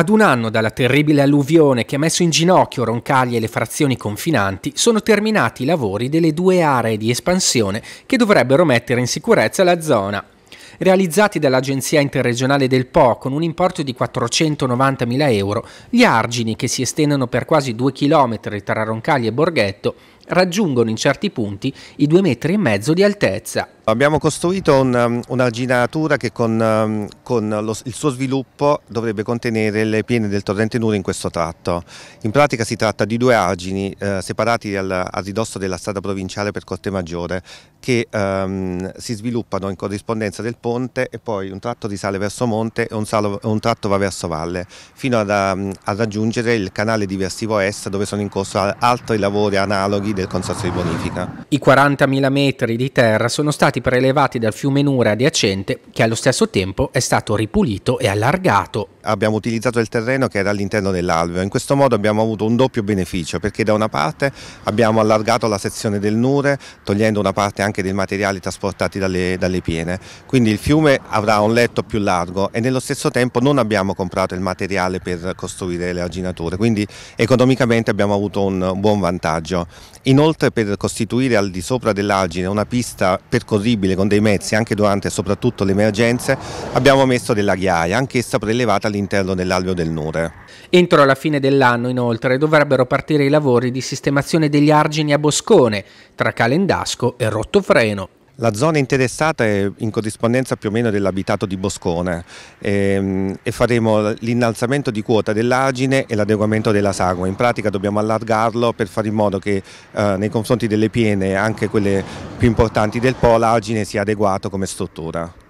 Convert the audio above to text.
Ad un anno dalla terribile alluvione che ha messo in ginocchio Roncaglia e le frazioni confinanti, sono terminati i lavori delle due aree di espansione che dovrebbero mettere in sicurezza la zona. Realizzati dall'Agenzia Interregionale del Po con un importo di 490.000 euro, gli argini che si estendono per quasi due chilometri tra Roncaglia e Borghetto raggiungono in certi punti i due metri e mezzo di altezza. Abbiamo costruito un, um, un'arginatura che con, um, con lo, il suo sviluppo dovrebbe contenere le piene del torrente Nure in questo tratto. In pratica si tratta di due argini eh, separati al, al, ridosso della strada provinciale per Corte Maggiore che ehm, si sviluppano in corrispondenza del ponte e poi un tratto risale verso monte e un, salo, un tratto va verso valle fino ad, a, a raggiungere il canale diversivo Est dove sono in corso altri lavori analoghi del Consorzio di Bonifica. I 40.000 metri di terra sono stati prelevati dal fiume Nura adiacente che allo stesso tempo è stato ripulito e allargato. Abbiamo utilizzato il terreno che era all'interno dell'alveo, in questo modo abbiamo avuto un doppio beneficio perché da una parte abbiamo allargato la sezione del Nure togliendo una parte anche dei materiali trasportati dalle, dalle piene, quindi il fiume avrà un letto più largo e nello stesso tempo non abbiamo comprato il materiale per costruire le arginature, quindi economicamente abbiamo avuto un buon vantaggio. Inoltre per costituire al di sopra dell'argine una pista percorribile con dei mezzi anche durante soprattutto le emergenze abbiamo messo della ghiaia, anch'essa prelevata all'interno dell'alveo del Nure. Entro la fine dell'anno inoltre dovrebbero partire i lavori di sistemazione degli argini a Boscone tra Calendasco e Rottofreno. La zona interessata è in corrispondenza più o meno dell'abitato di Boscone ehm, e, faremo l'innalzamento di quota dell'argine e l'adeguamento della sagoma. In pratica dobbiamo allargarlo per fare in modo che eh, nei confronti delle piene, anche quelle più importanti del Po, l'argine sia adeguato come struttura.